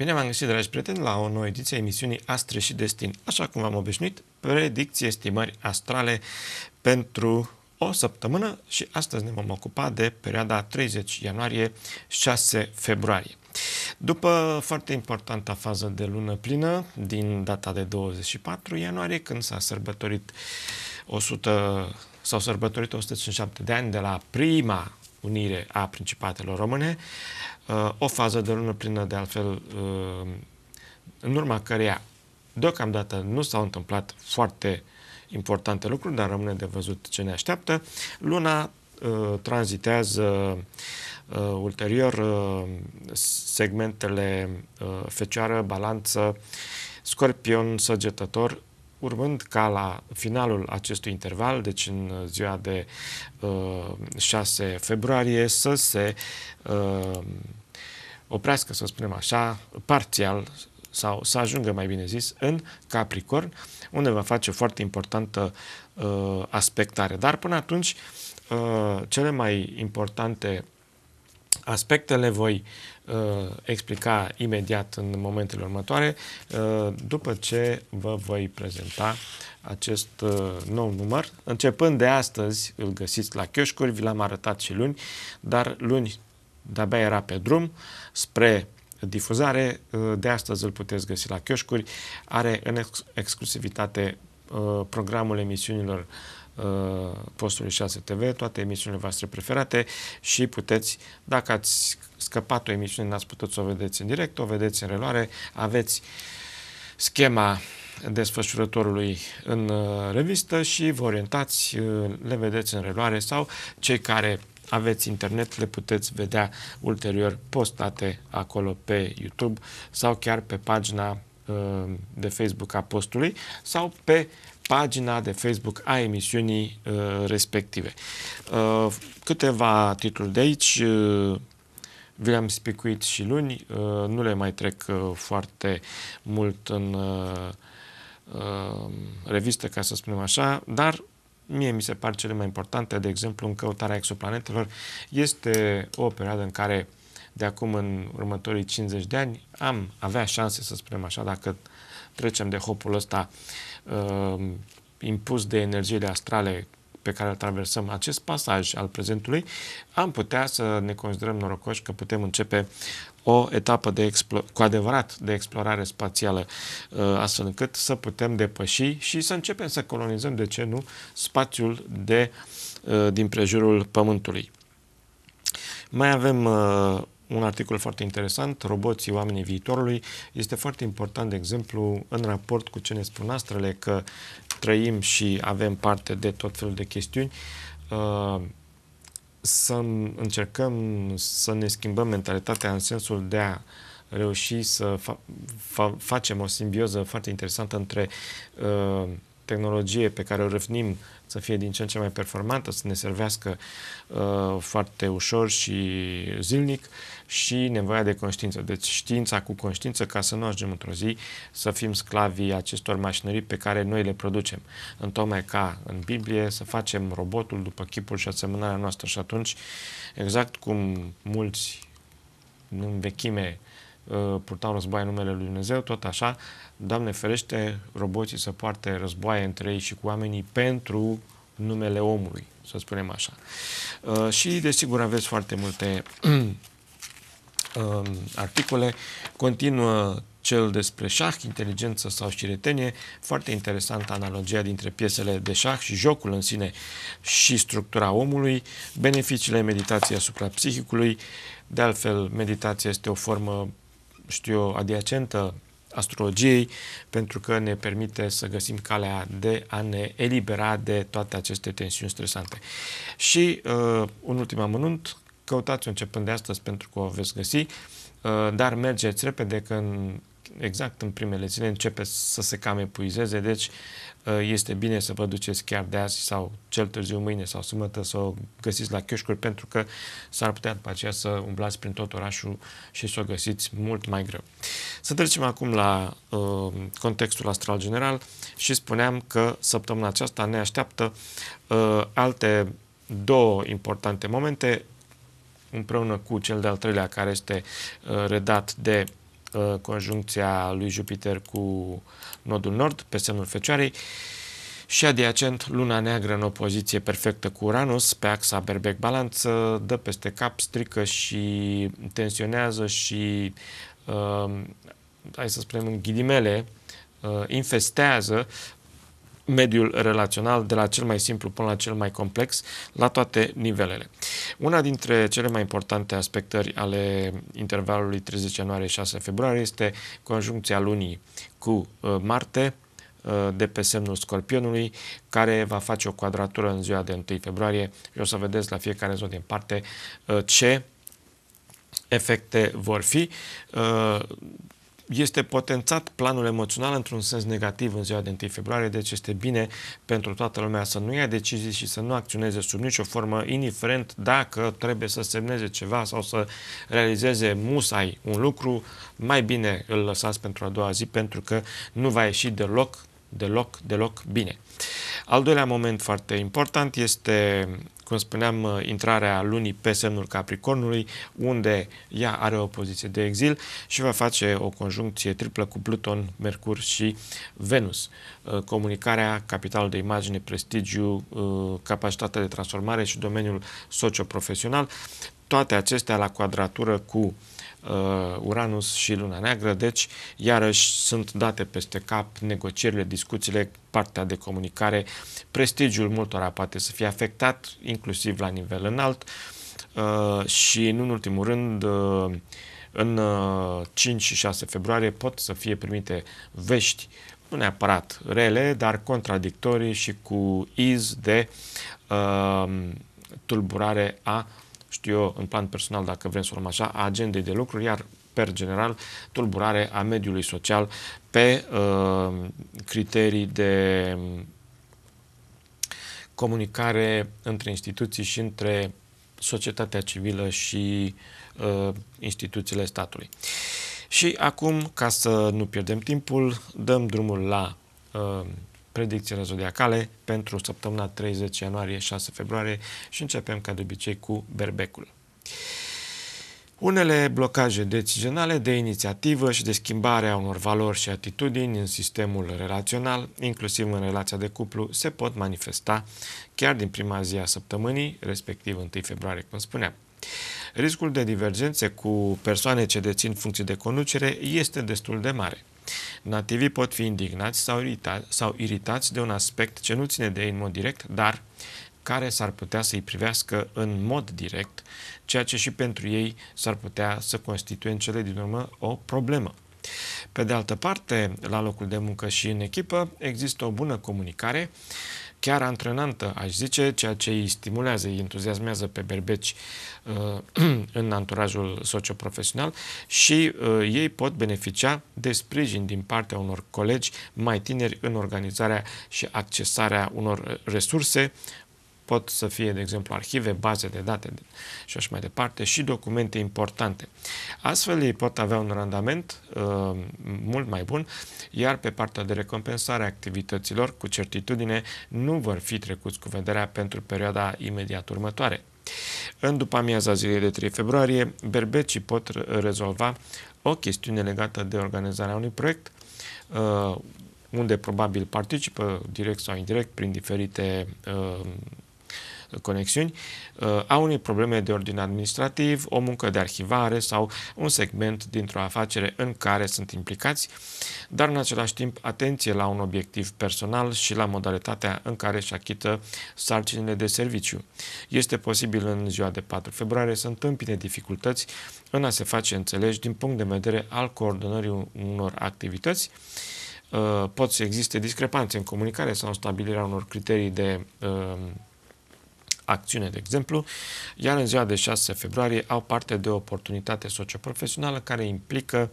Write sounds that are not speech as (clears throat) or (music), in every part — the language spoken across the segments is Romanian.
Bine v-am găsit, dragi prieteni, la o nouă ediție a emisiunii Astre și Destin. Așa cum v am obișnuit, predicții, estimări astrale pentru o săptămână și astăzi ne vom ocupa de perioada 30 ianuarie-6 februarie. După foarte importanta fază de lună plină, din data de 24 ianuarie, când s-a sărbătorit 100 s-au sărbătorit 157 de ani de la prima unire a principatelor române, uh, o fază de lună plină de altfel, uh, în urma căreia deocamdată nu s-au întâmplat foarte importante lucruri, dar rămâne de văzut ce ne așteaptă. Luna uh, tranzitează uh, ulterior uh, segmentele uh, fecioară, balanță, scorpion, săgetător, urmând ca la finalul acestui interval, deci în ziua de uh, 6 februarie, să se uh, oprească, să spunem așa, parțial sau să ajungă, mai bine zis, în Capricorn, unde va face foarte importantă uh, aspectare. Dar până atunci, uh, cele mai importante uh, Aspectele voi uh, explica imediat în momentele următoare, uh, după ce vă voi prezenta acest uh, nou număr. Începând de astăzi, îl găsiți la chioșcuri, vi l-am arătat și luni, dar luni de-abia era pe drum spre difuzare. Uh, de astăzi îl puteți găsi la chioșcuri. Are în ex exclusivitate uh, programul emisiunilor uh, Uh, postului 6 TV, toate emisiunile voastre preferate și puteți, dacă ați scăpat o emisiune, n-ați putut să o vedeți în direct, o vedeți în reluare, aveți schema desfășurătorului în uh, revistă și vă orientați, uh, le vedeți în reluare sau cei care aveți internet, le puteți vedea ulterior postate acolo pe YouTube sau chiar pe pagina de Facebook a postului sau pe pagina de Facebook a emisiunii uh, respective. Uh, câteva titluri de aici, uh, vi le-am spicuit și luni, uh, nu le mai trec uh, foarte mult în uh, uh, revistă, ca să spunem așa, dar mie mi se par cele mai importante, de exemplu, în căutarea exoplanetelor, este o perioadă în care de acum în următorii 50 de ani am avea șanse, să spunem așa, dacă trecem de hopul ăsta uh, impus de energiile astrale pe care îl traversăm, acest pasaj al prezentului, am putea să ne considerăm norocoși că putem începe o etapă de explo- cu adevărat de explorare spațială, uh, astfel încât să putem depăși și să începem să colonizăm, de ce nu, spațiul de, uh, din prejurul Pământului. Mai avem uh, un articol foarte interesant, Roboții oamenii viitorului, este foarte important, de exemplu, în raport cu ce ne spun astrele, că trăim și avem parte de tot felul de chestiuni, uh, să încercăm să ne schimbăm mentalitatea în sensul de a reuși să fa- fa- facem o simbioză foarte interesantă între uh, tehnologie pe care o răfnim să fie din ce în ce mai performantă, să ne servească uh, foarte ușor și zilnic și nevoia de conștiință. Deci știința cu conștiință ca să nu ajungem într-o zi să fim sclavii acestor mașinării pe care noi le producem. în tocmai ca în Biblie să facem robotul după chipul și asemănarea noastră și atunci, exact cum mulți în vechime Uh, purtau războaie în numele Lui Dumnezeu, tot așa, Doamne ferește, roboții să poarte războaie între ei și cu oamenii pentru numele omului, să spunem așa. Uh, și, desigur, aveți foarte multe (clears throat) um, articole. Continuă cel despre șah, inteligență sau șiretenie. Foarte interesantă analogia dintre piesele de șah și jocul în sine și structura omului, beneficiile meditației asupra psihicului. De altfel, meditația este o formă știu eu, adiacentă astrologiei, pentru că ne permite să găsim calea de a ne elibera de toate aceste tensiuni stresante. Și uh, un ultim amănunt, căutați-o începând de astăzi pentru că o veți găsi, uh, dar mergeți repede că în exact în primele zile începe să se cam epuizeze, deci uh, este bine să vă duceți chiar de azi sau cel târziu mâine sau sâmbătă să o găsiți la chioșcuri pentru că s-ar putea după aceea să umblați prin tot orașul și să o găsiți mult mai greu. Să trecem acum la uh, contextul astral general și spuneam că săptămâna aceasta ne așteaptă uh, alte două importante momente împreună cu cel de-al treilea care este uh, redat de Uh, conjuncția lui Jupiter cu nodul nord pe semnul Fecioarei și adiacent luna neagră în opoziție perfectă cu Uranus pe axa berbec Balanță uh, dă peste cap, strică și tensionează și uh, hai să spunem în ghidimele uh, infestează mediul relațional, de la cel mai simplu până la cel mai complex, la toate nivelele. Una dintre cele mai importante aspectări ale intervalului 30 ianuarie-6 februarie este conjuncția lunii cu uh, Marte, uh, de pe semnul Scorpionului, care va face o quadratură în ziua de 1 februarie și o să vedeți la fiecare zonă din parte uh, ce efecte vor fi este potențat planul emoțional într-un sens negativ în ziua de 1 februarie, deci este bine pentru toată lumea să nu ia decizii și să nu acționeze sub nicio formă, indiferent dacă trebuie să semneze ceva sau să realizeze musai un lucru, mai bine îl lăsați pentru a doua zi pentru că nu va ieși deloc deloc, deloc bine. Al doilea moment foarte important este, cum spuneam, uh, intrarea lunii pe semnul Capricornului, unde ea are o poziție de exil și va face o conjuncție triplă cu Pluton, Mercur și Venus. Uh, comunicarea, capitalul de imagine, prestigiu, uh, capacitatea de transformare și domeniul socioprofesional, toate acestea la quadratură cu uh, Uranus și Luna Neagră, deci iarăși sunt date peste cap negocierile, discuțiile, partea de comunicare, prestigiul multora poate să fie afectat, inclusiv la nivel înalt uh, și, nu în ultimul rând, uh, în 5 uh, și 6 februarie pot să fie primite vești nu neapărat rele, dar contradictorii și cu iz de uh, tulburare a știu eu, în plan personal, dacă vrem să o luăm așa, a agendei de lucruri, iar per general, tulburare a mediului social pe uh, criterii de um, comunicare între instituții și între societatea civilă și uh, instituțiile statului. Și acum, ca să nu pierdem timpul, dăm drumul la uh, predicțiile zodiacale pentru săptămâna 30 ianuarie-6 februarie și începem ca de obicei cu berbecul. Unele blocaje decizionale de inițiativă și de schimbare a unor valori și atitudini în sistemul relațional, inclusiv în relația de cuplu, se pot manifesta chiar din prima zi a săptămânii, respectiv 1 februarie, cum spuneam. Riscul de divergențe cu persoane ce dețin funcții de conducere este destul de mare. Nativii pot fi indignați sau, irita- sau iritați de un aspect ce nu ține de ei în mod direct, dar care s-ar putea să-i privească în mod direct, ceea ce și pentru ei s-ar putea să constituie în cele din urmă o problemă. Pe de altă parte, la locul de muncă și în echipă există o bună comunicare chiar antrenantă, aș zice, ceea ce îi stimulează, îi entuziasmează pe berbeci uh, (clears throat) în anturajul socioprofesional și uh, ei pot beneficia de sprijin din partea unor colegi mai tineri în organizarea și accesarea unor uh, resurse, pot să fie, de exemplu, arhive, baze de date și așa mai departe, și documente importante. Astfel, ei pot avea un randament uh, mult mai bun, iar pe partea de recompensare a activităților, cu certitudine, nu vor fi trecuți cu vederea pentru perioada imediat următoare. În după amiaza zilei de 3 februarie, berbecii pot rezolva o chestiune legată de organizarea unui proiect, uh, unde probabil participă direct sau indirect prin diferite uh, conexiuni, uh, au unei probleme de ordin administrativ, o muncă de arhivare sau un segment dintr-o afacere în care sunt implicați, dar în același timp atenție la un obiectiv personal și la modalitatea în care își achită sarcinile de serviciu. Este posibil în ziua de 4 februarie să întâmpine dificultăți în a se face înțelegi din punct de vedere al coordonării unor activități, uh, pot să existe discrepanțe în comunicare sau în stabilirea unor criterii de uh, acțiune, de exemplu, iar în ziua de 6 februarie au parte de o oportunitate socioprofesională care implică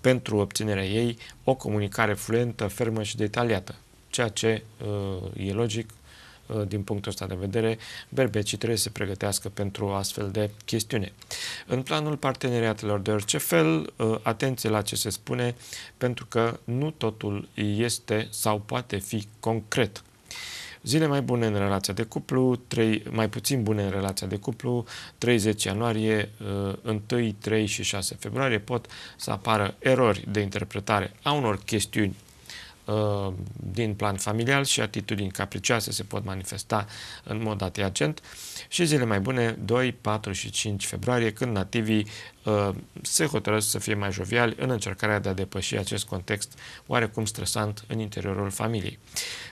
pentru obținerea ei o comunicare fluentă, fermă și detaliată, ceea ce uh, e logic uh, din punctul ăsta de vedere, berbecii trebuie să se pregătească pentru o astfel de chestiune. În planul parteneriatelor de orice fel, uh, atenție la ce se spune, pentru că nu totul este sau poate fi concret. Zile mai bune în relația de cuplu, 3, mai puțin bune în relația de cuplu, 30 ianuarie, 1, uh, 3 și 6 februarie pot să apară erori de interpretare a unor chestiuni Uh, din plan familial și atitudini capricioase se pot manifesta în mod adiacent și zile mai bune 2, 4 și 5 februarie când nativii uh, se hotărăsc să fie mai joviali în încercarea de a depăși acest context oarecum stresant în interiorul familiei.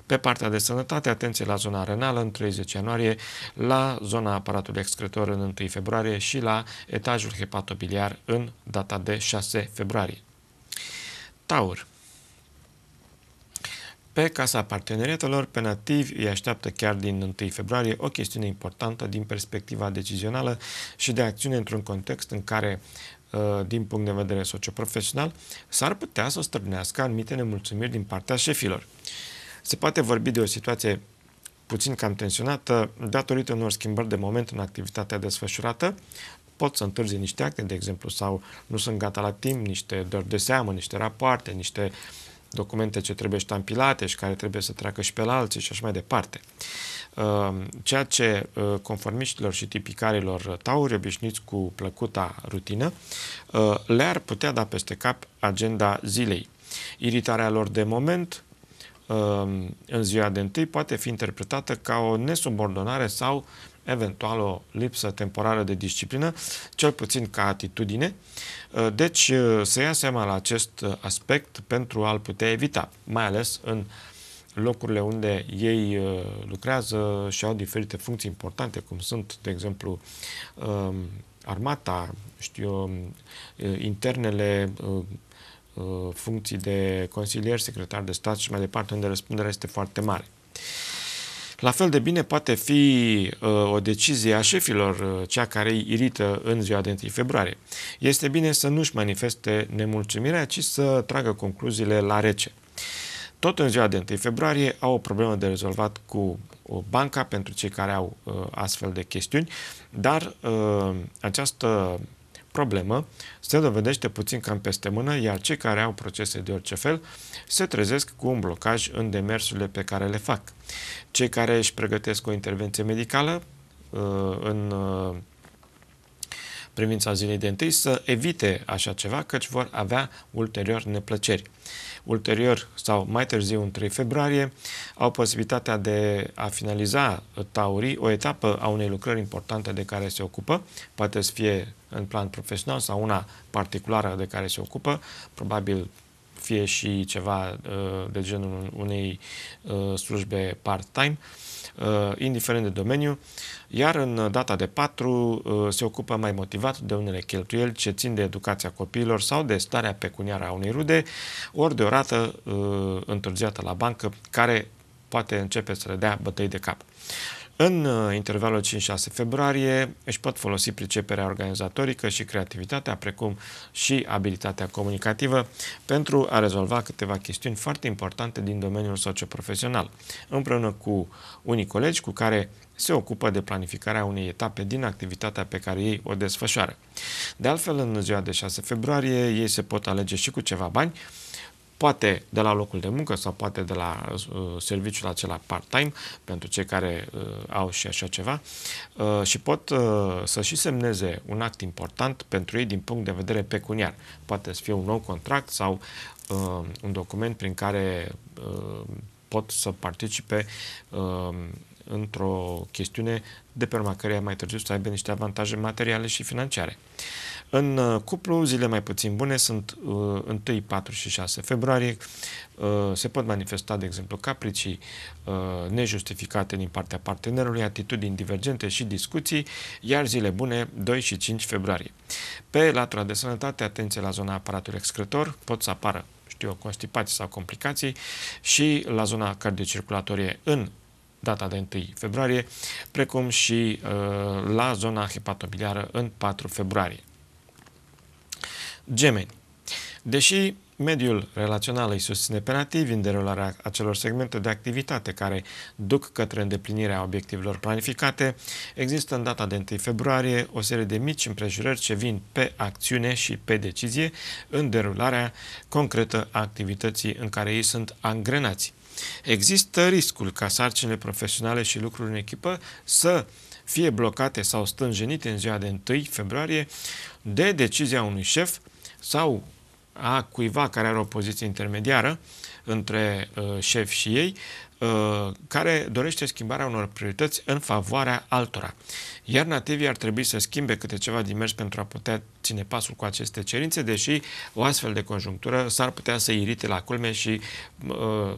Pe partea de sănătate, atenție la zona renală în 30 ianuarie, la zona aparatului excretor în 1 februarie și la etajul hepatobiliar în data de 6 februarie. Taur. Pe Casa Parteneriatelor, pe nativi îi așteaptă chiar din 1 februarie o chestiune importantă din perspectiva decizională și de acțiune într-un context în care uh, din punct de vedere socioprofesional, s-ar putea să stârnească anumite nemulțumiri din partea șefilor. Se poate vorbi de o situație puțin cam tensionată datorită unor schimbări de moment în activitatea desfășurată, pot să întârzi niște acte, de exemplu, sau nu sunt gata la timp, niște dori de seamă, niște rapoarte, niște uh, documente ce trebuie ștampilate și care trebuie să treacă și pe la alții și așa mai departe. Ehm, ceea ce conformiștilor și tipicarilor tauri obișnuiți cu plăcuta rutină le-ar putea da peste cap agenda zilei. Iritarea lor de moment ehm, în ziua de întâi poate fi interpretată ca o nesubordonare sau eventual o lipsă temporară de disciplină, cel puțin ca atitudine. Uh, deci uh, să ia seama la acest uh, aspect pentru a-l putea evita, mai ales în locurile unde ei lucrează și au diferite funcții importante, cum sunt, de exemplu, um, armata, știu um, internele funcții de consilier, secretar de stat și mai departe, unde răspunderea este foarte mare. La fel de bine poate fi uh, o decizie a șefilor, uh, cea care îi irită în ziua de 1 februarie. Este bine să nu-și manifeste nemulțumirea, ci să tragă concluziile la rece. Tot în ziua de 1 februarie au o problemă de rezolvat cu o banca pentru cei care au uh, astfel de chestiuni, dar această problemă se dovedește puțin cam peste mână, iar cei care au procese de orice fel se trezesc cu un blocaj în demersurile pe care le fac. Cei care își pregătesc o intervenție medicală uh, în uh, privința zilei de întâi să evite așa ceva, căci vor avea ulterior neplăceri. Ulterior sau mai târziu, în 3 februarie, au posibilitatea de a finaliza taurii o etapă a unei lucrări importante de care se ocupă, poate să fie în plan profesional sau una particulară de care se ocupă, probabil fie și ceva uh, de genul unei uh, slujbe part-time, uh, Uh, indiferent de domeniu, iar în data de 4 uh, se ocupă mai motivat de unele cheltuieli ce țin de educația copiilor sau de starea pecuniară a unei rude, ori de o rată uh, întârziată la bancă, care poate începe să le dea bătăi de cap. În uh, intervalul 5-6 februarie își pot folosi priceperea organizatorică și creativitatea, precum și abilitatea comunicativă, pentru a rezolva câteva chestiuni foarte importante din domeniul socioprofesional, împreună cu unii colegi cu care se ocupă de planificarea unei etape din activitatea pe care ei o desfășoară. De altfel, în ziua de 6 februarie, ei se pot alege și cu ceva bani poate de la locul de muncă sau poate de la uh, serviciul acela part-time, pentru cei care uh, au și așa ceva, uh, și pot uh, să și semneze un act important pentru ei din punct de vedere pecuniar. Poate să fie un nou contract sau uh, un document prin care uh, pot să participe uh, într-o chestiune de pe urma căreia mai târziu să aibă niște avantaje materiale și financiare. Uh, în uh, cuplu, zile mai puțin bune sunt uh, 1, 4 și 6 februarie. Uh, se pot manifesta, de exemplu, capricii uh, nejustificate din partea partenerului, atitudini divergente și discuții, iar zile bune 2 și 5 februarie. Pe latura de sănătate, atenție la zona aparatului excretor, pot să apară știu eu, constipații sau complicații și la zona cardiocirculatorie în data de 1 februarie, precum și uh, la zona hepatobiliară în 4 februarie gemeni. Deși mediul relațional îi susține pe nativi în derularea acelor segmente de activitate care duc către îndeplinirea obiectivelor planificate, există în data de 1 februarie o serie de mici împrejurări ce vin pe acțiune și pe decizie în derularea concretă a activității în care ei sunt angrenați. Există riscul ca sarcinile profesionale și lucruri în echipă să fie blocate sau stânjenite în ziua de 1 februarie de decizia unui șef sau a cuiva care are o poziție intermediară între uh, șef și ei, uh, care dorește schimbarea unor priorități în favoarea altora. Iar nativii ar trebui să schimbe câte ceva din mers pentru a putea ține pasul cu aceste cerințe, deși o astfel de conjunctură s-ar putea să irite la culme și uh,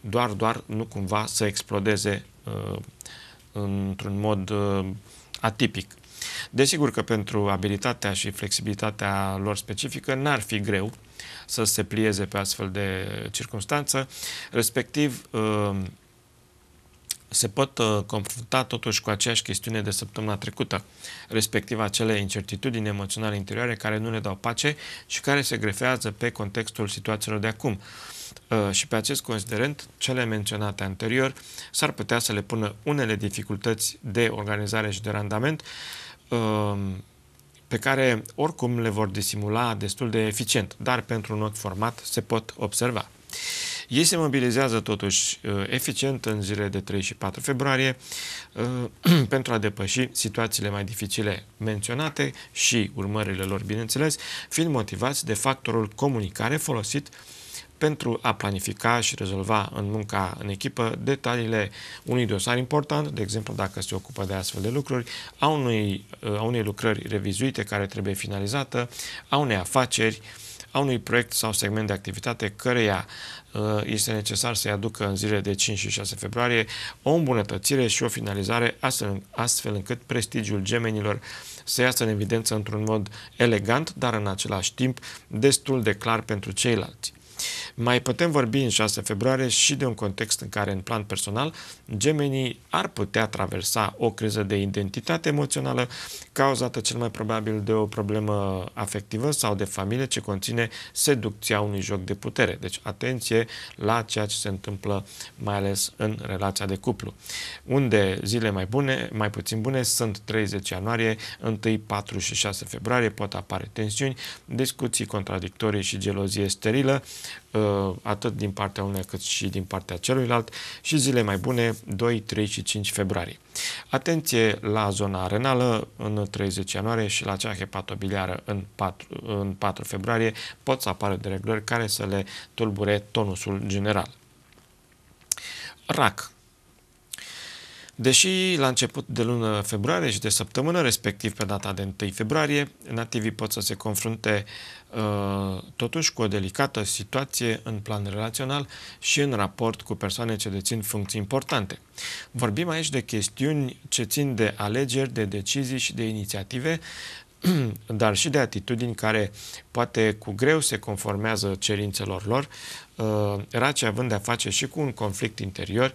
doar, doar nu cumva să explodeze uh, într-un mod uh, atipic. Desigur că pentru abilitatea și flexibilitatea lor specifică n-ar fi greu să se plieze pe astfel de circunstanță, respectiv uh, se pot uh, confrunta totuși cu aceeași chestiune de săptămâna trecută, respectiv acele incertitudini emoționale interioare care nu le dau pace și care se grefează pe contextul situațiilor de acum. Uh, și pe acest considerent, cele menționate anterior s-ar putea să le pună unele dificultăți de organizare și de randament, Um, pe care oricum le vor disimula destul de eficient, dar pentru un ochi format se pot observa. Ei se mobilizează totuși uh, eficient în zilele de 3 și 4 februarie uh, (clears throat) pentru a depăși situațiile mai dificile menționate și urmările lor, bineînțeles, fiind motivați de factorul comunicare folosit uh, pentru a planifica și rezolva în munca în echipă detaliile unui dosar important, de exemplu dacă se ocupă de astfel de lucruri, a unei, a unei lucrări revizuite care trebuie finalizată, a unei afaceri, a unui proiect sau segment de activitate căreia uh, este necesar să-i aducă în zilele de 5 și 6 februarie o îmbunătățire și o finalizare astfel, astfel încât prestigiul gemenilor să iasă în evidență într-un mod elegant, dar în același timp destul de clar pentru ceilalți. Mai putem vorbi în 6 februarie și de un context în care, în plan personal, gemenii ar putea traversa o criză de identitate emoțională cauzată cel mai probabil de o problemă afectivă sau de familie ce conține seducția unui joc de putere. Deci atenție la ceea ce se întâmplă mai ales în relația de cuplu. Unde zile mai bune, mai puțin bune sunt 30 ianuarie, 1, 4 și 6 februarie pot apare tensiuni, discuții contradictorii și gelozie sterilă, atât din partea unei cât și din partea celuilalt și zile mai bune 2, 3 și 5 februarie. Atenție la zona renală în 30 ianuarie și la cea hepatobiliară în 4, în 4 februarie pot să apară dereglări care să le tulbure tonusul general. RAC Deși la început de lună februarie și de săptămână, respectiv pe data de 1 februarie, nativii pot să se confrunte uh, totuși cu o delicată situație în plan relațional și în raport cu persoane ce dețin funcții importante. Vorbim aici de chestiuni ce țin de alegeri, de decizii și de inițiative (clears throat) dar și de atitudini care poate cu greu se conformează cerințelor lor Uh, Race având de-a face și cu un conflict interior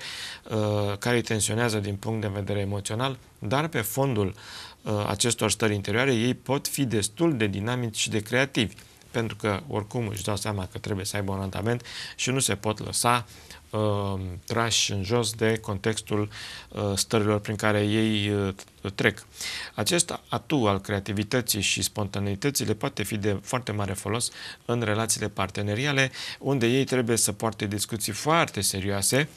uh, care îi tensionează din punct de vedere emoțional, dar pe fondul uh, acestor stări interioare ei pot fi destul de dinamici și de creativi pentru că oricum își dau seama că trebuie să aibă un randament și nu se pot lăsa Uh, trași în jos de contextul uh, stărilor prin care ei uh, trec. Acest atu al creativității și spontaneității le poate fi de foarte mare folos în relațiile parteneriale, unde ei trebuie să poarte discuții foarte serioase,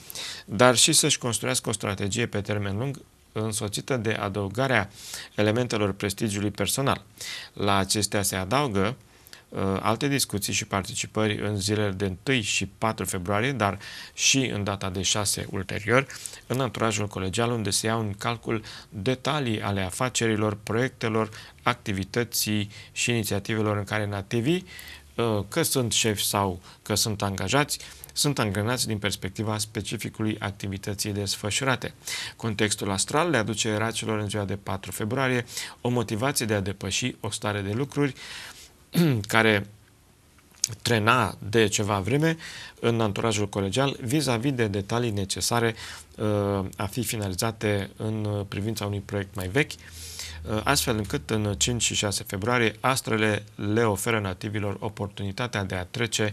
dar și să-și construiască o strategie pe termen lung însoțită de adăugarea elementelor prestigiului personal. La acestea se adaugă uh, Uh, alte discuții și participări în zilele de 1 și 4 februarie, dar și în data de 6 ulterior, în anturajul colegial unde se iau în calcul detalii ale afacerilor, proiectelor, activității și inițiativelor în care nativii, uh, că sunt șefi sau că sunt angajați, sunt angrenați din perspectiva specificului activității desfășurate. Contextul astral le aduce racilor în ziua de 4 februarie o motivație de a depăși o stare de lucruri (clears throat) care trena de ceva vreme în anturajul colegial vis-a-vis de detalii necesare uh, a fi finalizate în privința unui proiect mai vechi, uh, astfel încât în 5 și 6 februarie astrele le oferă nativilor oportunitatea de a trece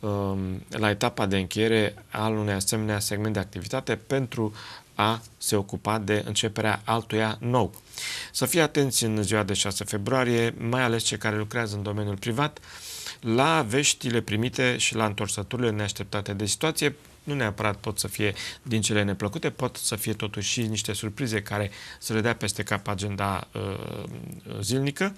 um, la etapa de încheiere al unei asemenea segment de activitate pentru a se ocupa de începerea altuia nou. Să fie atenți în ziua de 6 februarie, mai ales cei care lucrează în domeniul privat, la veștile primite și la întorsăturile neașteptate de situație, nu neapărat pot să fie din cele neplăcute, pot să fie totuși și niște surprize care să le dea peste cap agenda uh, zilnică.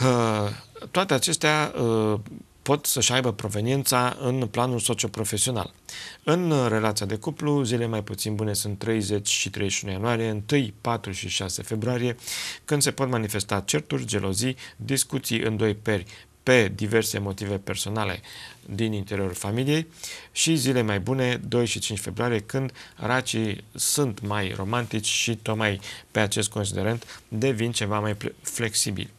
Uh, toate acestea uh, pot să-și aibă proveniența în planul socioprofesional. În relația de cuplu, zile mai puțin bune sunt 30 și 31 ianuarie, 1, 4 și 6 februarie, când se pot manifesta certuri, gelozii, discuții în doi peri pe diverse motive personale din interiorul familiei și zile mai bune, 2 și 5 februarie, când racii sunt mai romantici și tocmai pe acest considerent devin ceva mai flexibili.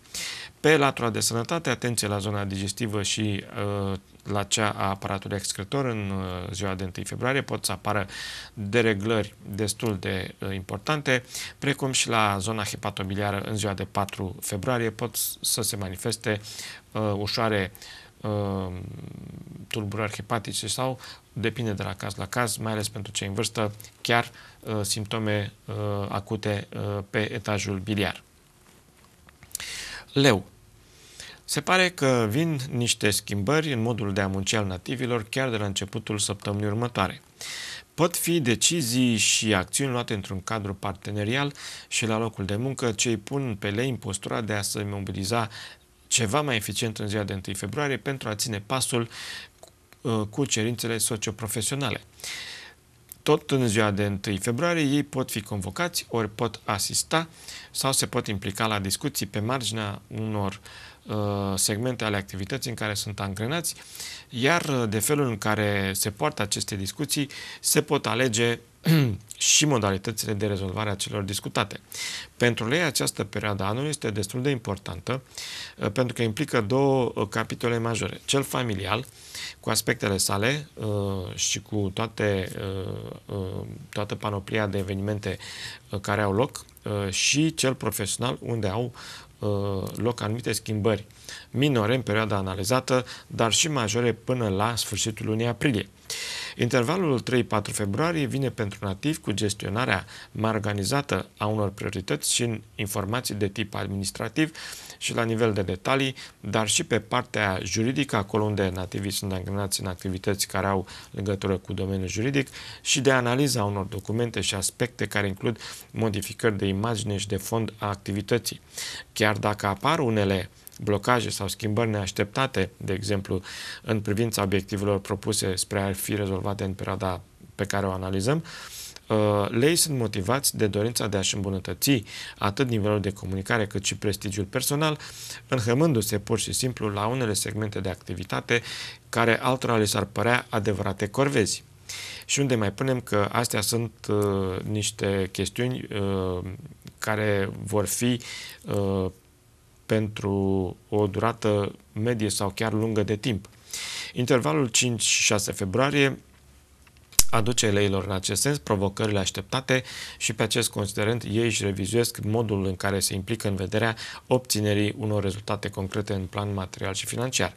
Pe latura de sănătate, atenție la zona digestivă și uh, la cea a aparatului excretor în uh, ziua de 1 februarie pot să apară dereglări destul de uh, importante, precum și la zona hepatobiliară în ziua de 4 februarie pot să se manifeste uh, ușoare uh, tulburări hepatice sau, depinde de la caz la caz, mai ales pentru cei în vârstă, chiar uh, simptome acute pe etajul biliar. Leu. Se pare că vin niște schimbări în modul de a munci al nativilor chiar de la începutul săptămânii următoare. Pot fi decizii și acțiuni luate într-un cadru partenerial și la locul de muncă ce îi pun pe lei în postura de a se mobiliza ceva mai eficient în ziua de 1 februarie pentru a ține pasul uh, cu cerințele socioprofesionale. Tot în ziua de 1 februarie ei pot fi convocați, ori pot asista sau se pot implica la discuții pe marginea unor uh, Uh, segmente ale activității în care sunt angrenați, iar uh, de felul în care se poartă aceste discuții, se pot alege (clears throat) și modalitățile de rezolvare a celor discutate. Pentru lei această perioadă anului este destul de importantă uh, pentru că implică două capitole majore. Cel familial, cu aspectele sale și cu toate, toată panoplia de evenimente care au loc și cel profesional, unde au Uh, loc anumite schimbări minore în perioada analizată, dar și majore până la sfârșitul lunii aprilie. Intervalul 3-4 februarie vine pentru nativ cu gestionarea mai organizată a unor priorități și în informații de tip administrativ, și la nivel de detalii, dar și pe partea juridică, acolo unde nativii sunt angrenați în activități care au legătură cu domeniul juridic și de analiza unor documente și aspecte care includ modificări de imagine și de fond a activității. Chiar dacă apar unele blocaje sau schimbări neașteptate, de exemplu, în privința obiectivelor propuse spre a fi rezolvate în perioada pe care o analizăm, uh, Uh, lei sunt motivați de dorința de a-și îmbunătăți atât nivelul de comunicare cât și prestigiul personal, înhămându-se pur și simplu la unele segmente de activitate care altora le s-ar părea adevărate corvezi. Și unde mai punem că astea sunt uh, niște chestiuni uh, care vor fi uh, pentru o durată medie sau chiar lungă de timp. Intervalul 5-6 februarie aduce eleilor în acest sens provocările așteptate și pe acest considerent ei își revizuiesc modul în care se implică în vederea obținerii unor rezultate concrete în plan material și financiar.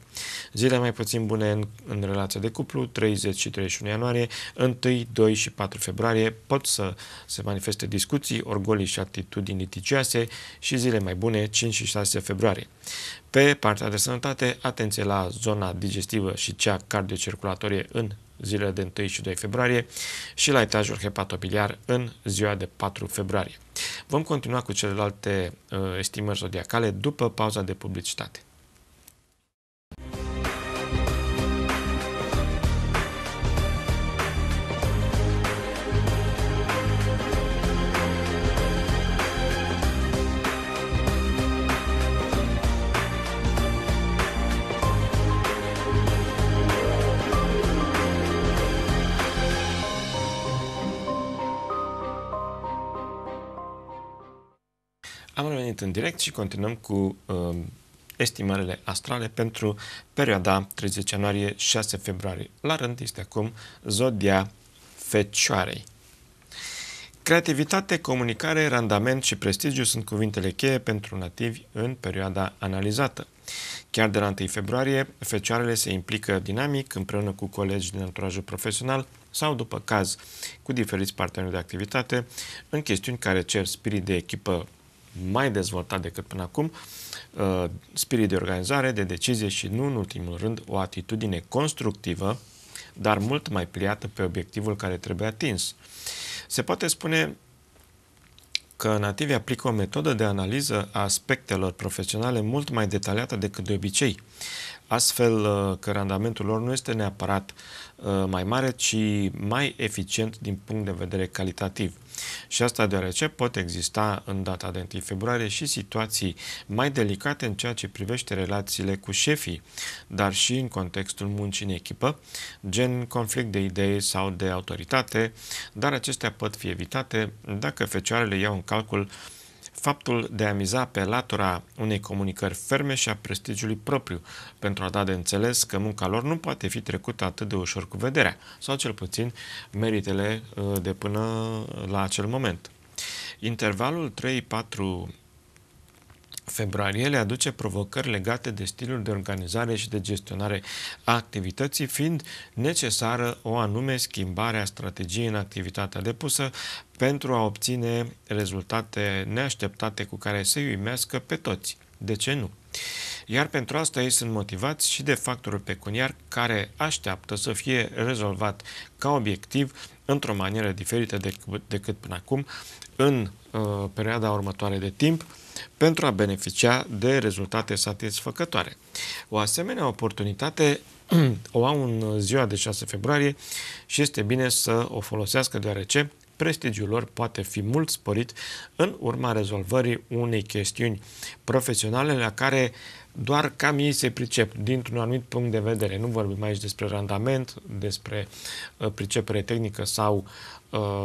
Zile mai puțin bune în, în relația de cuplu, 30 și 31 ianuarie, 1, 2 și 4 februarie pot să se manifeste discuții, orgolii și atitudini litigioase și zile mai bune 5 și 6 februarie. Pe partea de sănătate, atenție la zona digestivă și cea cardiocirculatorie în zilele de 1 și 2 februarie și la etajul hepatobiliar în ziua de 4 februarie. Vom continua cu celelalte uh, estimări zodiacale după pauza de publicitate. Am revenit în direct și continuăm cu uh, estimările astrale pentru perioada 30 ianuarie-6 februarie. La rând este acum Zodia Fecioarei. Creativitate, comunicare, randament și prestigiu sunt cuvintele cheie pentru nativi în perioada analizată. Chiar de la 1 februarie, fecioarele se implică dinamic împreună cu colegi din anturajul profesional sau, după caz, cu diferiți parteneri de activitate în chestiuni care cer spirit de echipă mai dezvoltat decât până acum, uh, spirit de organizare, de decizie și, nu în ultimul rând, o atitudine constructivă, dar mult mai pliată pe obiectivul care trebuie atins. Se poate spune că nativi aplică o metodă de analiză a aspectelor profesionale mult mai detaliată decât de obicei astfel uh, că randamentul lor nu este neapărat uh, mai mare, ci mai eficient din punct de vedere calitativ. Și asta deoarece pot exista în data de 1 februarie și situații mai delicate în ceea ce privește relațiile cu șefii, dar și în contextul muncii în echipă, gen conflict de idei sau de autoritate, dar acestea pot fi evitate dacă fecioarele iau în calcul uh, faptul de a miza pe latura unei comunicări ferme și a prestigiului propriu, pentru a da de înțeles că munca lor nu poate fi trecută atât de ușor cu vederea, sau cel puțin meritele uh, de până la acel moment. Intervalul 3-4 februarie le aduce provocări legate de stilul de organizare și de gestionare a activității, fiind necesară o anume schimbare a strategiei în activitatea depusă pentru a obține rezultate neașteptate cu care se uimească pe toți. De ce nu? Iar pentru asta ei sunt motivați și de factorul pecuniar care așteaptă să fie rezolvat ca obiectiv într-o manieră diferită decât, decât până acum în uh, perioada următoare de timp pentru a beneficia de rezultate satisfăcătoare. O asemenea oportunitate (clears throat) o au în ziua de 6 februarie și este bine să o folosească deoarece prestigiul lor poate fi mult sporit în urma rezolvării unei chestiuni profesionale la care doar cam ei se pricep dintr-un anumit punct de vedere. Nu vorbim aici despre randament, despre uh, pricepere tehnică sau uh,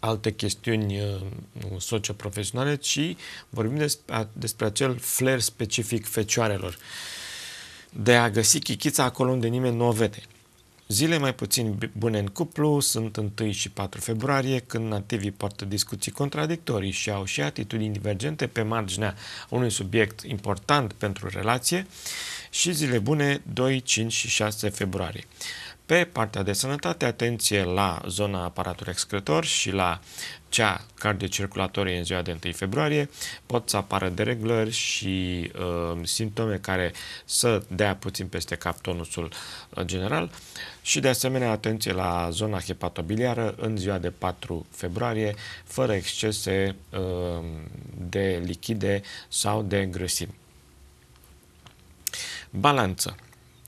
alte chestiuni uh, socioprofesionale, ci vorbim despre, a, despre acel flair specific fecioarelor de a găsi chichița acolo unde nimeni nu o vede. Zile mai puțin bune în cuplu sunt 1 și 4 februarie, când nativii poartă discuții contradictorii și au și atitudini divergente pe marginea unui subiect important pentru relație, și zile bune 2, 5 și 6 februarie. Pe partea de sănătate, atenție la zona aparatului excretor și la cea cardiocirculatorie în ziua de 1 februarie, pot să apară dereglări și uh, simptome care să dea puțin peste cap tonusul uh, general și de asemenea atenție la zona hepatobiliară în ziua de 4 februarie, fără excese uh, de lichide sau de grăsimi. Balanță.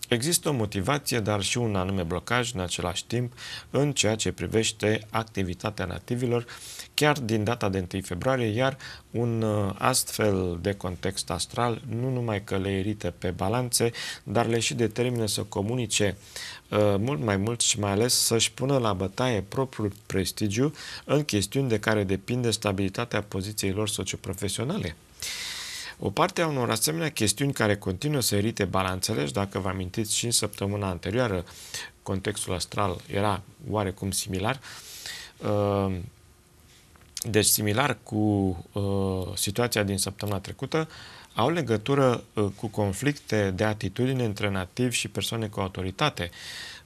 Există o motivație, dar și un anume blocaj în același timp în ceea ce privește activitatea nativilor chiar din data de 1 februarie, iar un uh, astfel de context astral nu numai că le irită pe balanțe, dar le și determină să comunice uh, mult mai mult și mai ales să-și pună la bătaie propriul prestigiu în chestiuni de care depinde stabilitatea poziției lor socioprofesionale. O parte a unor asemenea chestiuni care continuă să irite balanțele, și dacă vă amintiți și în săptămâna anterioară, contextul astral era oarecum similar, uh, deci similar cu uh, situația din săptămâna trecută, au legătură uh, cu conflicte de atitudine între nativi și persoane cu autoritate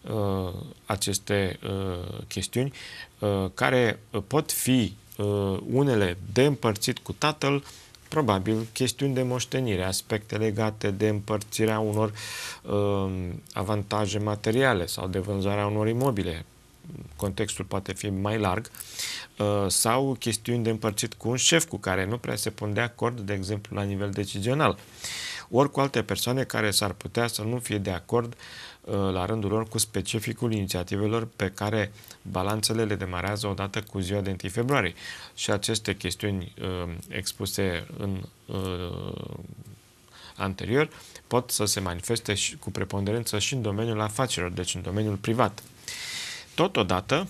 uh, aceste uh, chestiuni uh, care pot fi uh, unele de împărțit cu tatăl, probabil chestiuni de moștenire, aspecte legate de împărțirea unor uh, avantaje materiale sau de vânzarea unor imobile, contextul poate fi mai larg, uh, sau chestiuni de împărțit cu un șef cu care nu prea se pun de acord, de exemplu, la nivel decizional, ori cu alte persoane care s-ar putea să nu fie de acord uh, la rândul lor cu specificul inițiativelor pe care balanțele le demarează odată cu ziua de 1 februarie. Și aceste chestiuni uh, expuse în anterior pot să se manifeste și cu preponderență și în domeniul afacerilor, deci în domeniul privat. Totodată,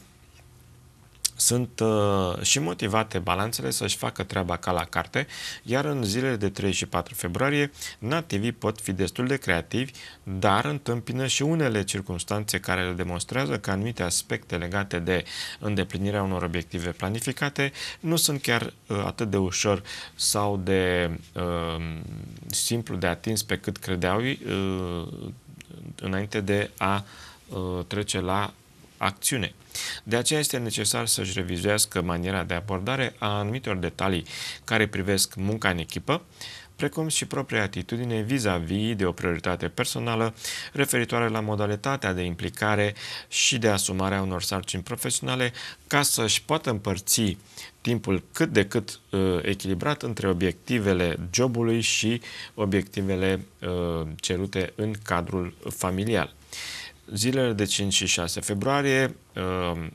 sunt uh, și motivate balanțele să-și facă treaba ca la carte, iar în zilele de 3 și 4 februarie, nativii pot fi destul de creativi, dar întâmpină și unele circunstanțe care le demonstrează că anumite aspecte legate de îndeplinirea unor obiective planificate nu sunt chiar uh, atât de ușor sau de uh, simplu de atins pe cât credeau uh, înainte de a uh, trece la acțiune. De aceea este necesar să-și revizuiască maniera de abordare a anumitor detalii care privesc munca în echipă, precum și propria atitudine vis-a-vis de o prioritate personală referitoare la modalitatea de implicare și de asumare a unor sarcini profesionale ca să-și poată împărți timpul cât de cât uh, echilibrat între obiectivele jobului și obiectivele uh, cerute în cadrul familial zilele de 5 și 6 februarie uh,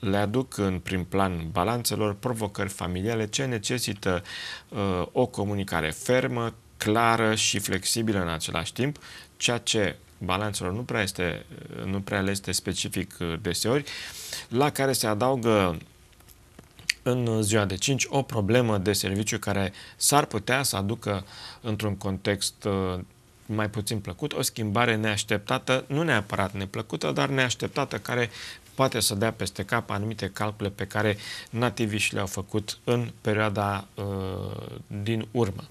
le aduc în prim plan balanțelor provocări familiale ce necesită uh, o comunicare fermă, clară și flexibilă în același timp, ceea ce balanțelor nu prea, este, uh, nu prea le este specific deseori, la care se adaugă în ziua de 5 o problemă de serviciu care s-ar putea să aducă într-un context mai puțin plăcut, o schimbare neașteptată, nu neapărat neplăcută, dar neașteptată, care poate să dea peste cap anumite calcule pe care nativii și le-au făcut în perioada uh, din urmă.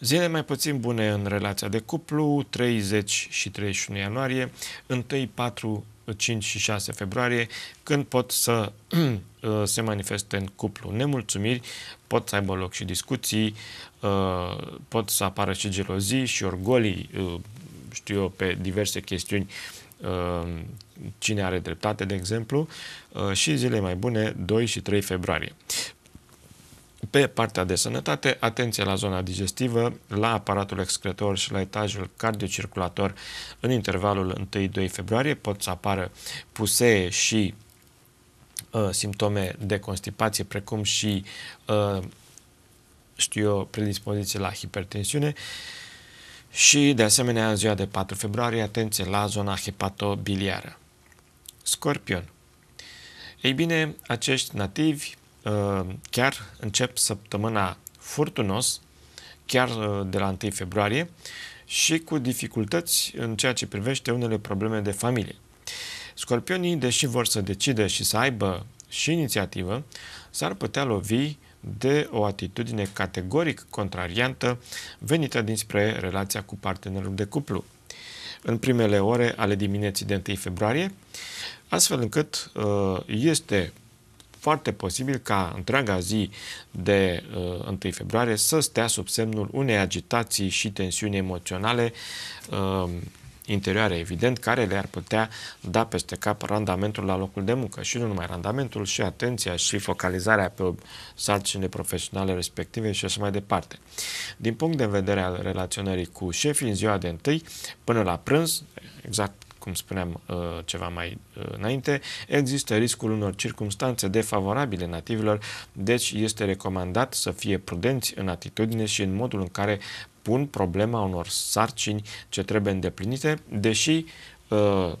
Zile mai puțin bune în relația de cuplu, 30 și 31 ianuarie, 1-4 5 și 6 februarie, când pot să (clears throat) uh, se manifeste în cuplu nemulțumiri, pot să aibă loc și discuții, uh, pot să apară și gelozii și orgolii, uh, știu eu, pe diverse chestiuni cine are dreptate, de exemplu, și zile mai bune, 2 și 3 februarie. Pe partea de sănătate, atenție la zona digestivă, la aparatul excretor și la etajul cardiocirculator în intervalul 1-2 februarie pot să apară pusee și uh, simptome de constipație, precum și uh, știu eu, predispoziție la hipertensiune. Și, de asemenea, în ziua de 4 februarie, atenție la zona hepatobiliară. Scorpion. Ei bine, acești nativi Ehm, chiar încep săptămâna furtunos, chiar eh, de la 1 februarie, și cu dificultăți în ceea ce privește unele probleme de familie. Scorpionii, deși vor să decide și să aibă și inițiativă, s-ar putea lovi de o atitudine categoric contrariantă venită dinspre relația cu partenerul de cuplu în primele ore ale dimineții de 1 februarie, astfel încât eh, este foarte posibil ca întreaga zi de uh, 1 februarie să stea sub semnul unei agitații și tensiuni emoționale uh, interioare, evident, care le-ar putea da peste cap randamentul la locul de muncă. Și nu numai randamentul, și atenția, și focalizarea pe sarcinile profesionale respective și așa mai departe. Din punct de vedere al relaționării cu șefii, în ziua de 1, până la prânz, exact cum spuneam uh, ceva mai uh, înainte, există riscul unor circunstanțe defavorabile nativilor, deci este recomandat să fie prudenți în atitudine și în modul în care pun problema unor sarcini ce trebuie îndeplinite, deși uh,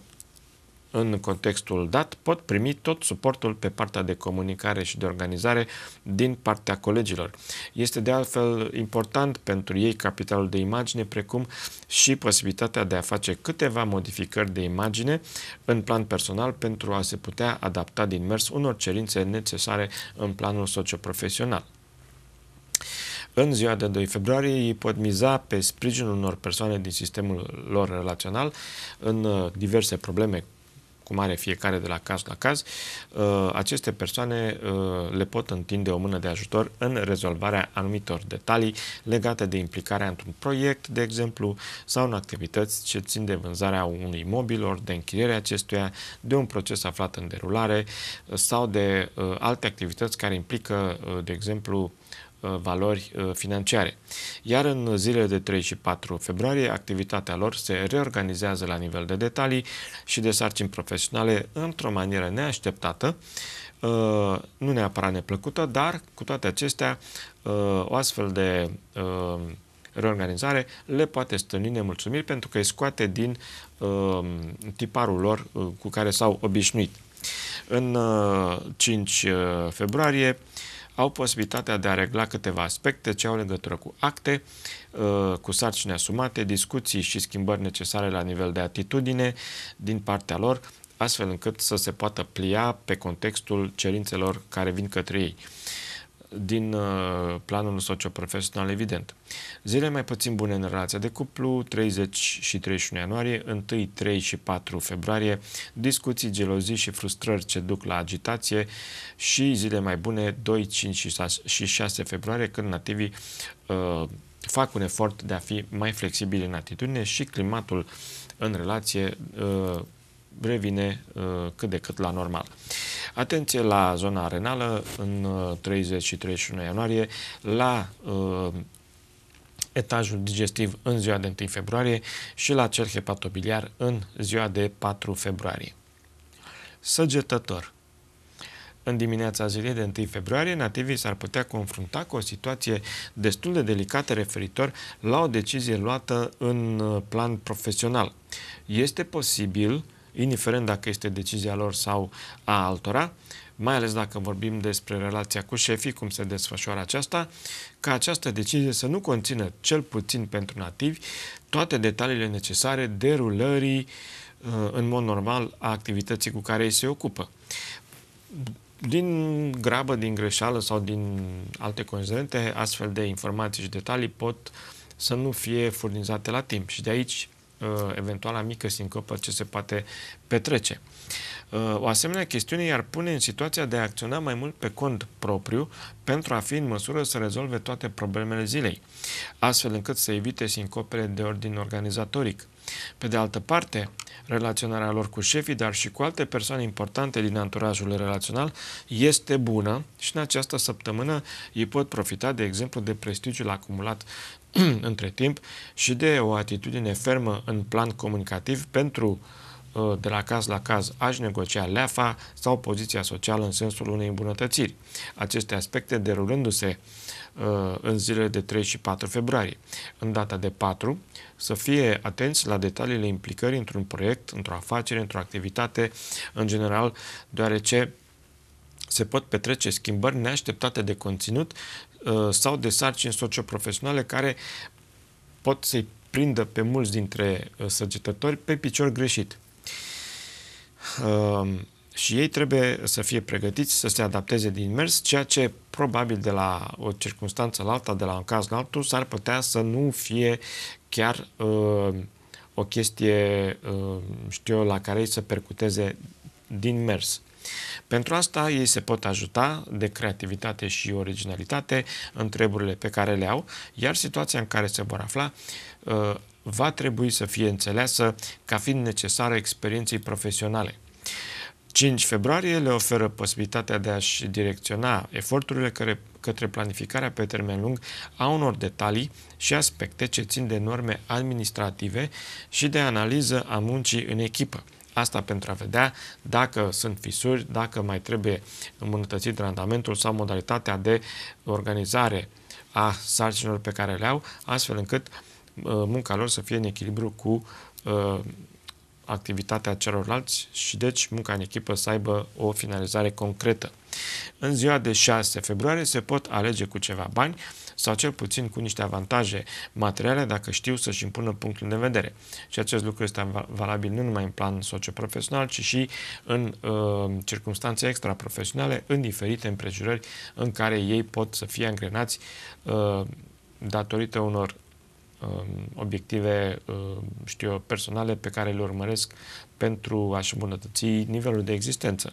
în contextul dat pot primi tot suportul pe partea de comunicare și de organizare din partea colegilor. Este de altfel important pentru ei capitalul de imagine, precum și posibilitatea de a face câteva modificări de imagine în plan personal pentru a se putea adapta din mers unor cerințe necesare în planul socioprofesional. În ziua de 2 februarie ei pot miza pe sprijinul unor persoane din sistemul lor relațional în uh, diverse probleme cum are fiecare de la caz la caz, uh, aceste persoane uh, le pot întinde o mână de ajutor în rezolvarea anumitor detalii legate de implicarea într-un proiect, de exemplu, sau în activități ce țin de vânzarea unui imobil, ori de închirierea acestuia, de un proces aflat în derulare uh, sau de alte activități care implică, de exemplu, Uh, valori uh, financiare. Iar în zilele de 3 și 4 februarie, activitatea lor se reorganizează la nivel de detalii și de sarcini profesionale într-o manieră neașteptată, uh, nu neapărat neplăcută, dar cu toate acestea, o astfel de reorganizare le poate stăni nemulțumiri pentru că îi scoate din tiparul lor cu care s-au obișnuit. În 5 februarie, au posibilitatea de a regla câteva aspecte ce au legătură cu acte, uh, cu sarcini asumate, discuții și schimbări necesare la nivel de atitudine din partea lor, astfel încât să se poată plia pe contextul cerințelor care vin către ei din uh, planul socioprofesional, evident. Zile mai puțin bune în relația de cuplu, 30 și 31 ianuarie, 1, 3 și 4 februarie, discuții, gelozii și frustrări ce duc la agitație și zile mai bune, 2, 5 și 6 februarie, când nativii uh, fac un efort de a fi mai flexibili în atitudine și climatul în relație uh, revine uh, cât de cât la normal. Atenție la zona renală în 30 uh, și 31 ianuarie, la uh, etajul digestiv în ziua de 1 februarie și la cel hepatobiliar în ziua de 4 februarie. Săgetător. În dimineața zilei de 1 februarie, nativii s-ar putea confrunta cu o situație destul de delicată referitor la o decizie luată în plan profesional. Este posibil uh, indiferent dacă este decizia lor sau a altora, mai ales dacă vorbim despre relația cu șefii, cum se desfășoară aceasta, ca această decizie să nu conțină, cel puțin pentru nativi, toate detaliile necesare derulării uh, în mod normal a activității cu care ei se ocupă. Din grabă, din greșeală sau din alte coincidente, astfel de informații și detalii pot să nu fie furnizate la timp și de aici uh, eventuala mică sincopă ce se poate petrece. Uh, o asemenea chestiune i-ar pune în situația de a acționa mai mult pe cont propriu pentru a fi în măsură să rezolve toate problemele zilei, astfel încât să evite sincopele de ordin organizatoric. Pe de altă parte, relaționarea lor cu șefii, dar și cu alte persoane importante din anturajul relațional este bună și în această săptămână ei pot profita, de exemplu, de prestigiul acumulat (clears throat) între timp și de o atitudine fermă în plan comunicativ pentru uh, Uh, de la caz la caz aș negocia leafa sau poziția socială în sensul unei îmbunătățiri. Aceste aspecte derulându-se uh, în zilele de 3 și 4 februarie. În data de 4, să fie atenți la detaliile implicării într-un proiect, într-o afacere, într-o activitate, în general, deoarece se pot petrece schimbări neașteptate de conținut uh, sau de sarcini socioprofesionale care pot să-i prindă pe mulți dintre săgetători pe picior greșit. Ehm, și ei trebuie să fie pregătiți să se adapteze din mers, ceea ce probabil de la o circunstanță la alta, de la un caz la altul, s-ar putea să nu fie chiar uh, o chestie, uh, știu eu, la care ei să percuteze din mers. Pentru asta ei se pot ajuta de creativitate și originalitate în treburile pe care le au, iar situația în care se vor afla va trebui să fie înțeleasă ca fiind necesară experienței profesionale. 5 februarie le oferă posibilitatea de a-și direcționa eforturile care, către planificarea pe termen lung a unor detalii și aspecte ce țin de norme administrative și de analiză a muncii în echipă. Asta pentru a vedea dacă sunt fisuri, dacă mai trebuie îmbunătățit randamentul sau modalitatea de organizare a sarcinilor pe care le au, astfel încât uh, Uh, munca lor să fie în echilibru cu uh, activitatea celorlalți și deci munca în echipă să aibă o finalizare concretă. În ziua de 6 februarie se pot alege cu ceva bani sau cel puțin cu niște avantaje materiale dacă știu să-și impună punctul de vedere. Și acest lucru este valabil nu numai în plan socioprofesional, ci și în uh, circunstanțe extraprofesionale, în diferite împrejurări în care ei pot să fie angrenați uh, datorită unor Um, obiective, um, știu eu, personale pe care le urmăresc pentru a-și îmbunătăți nivelul de existență.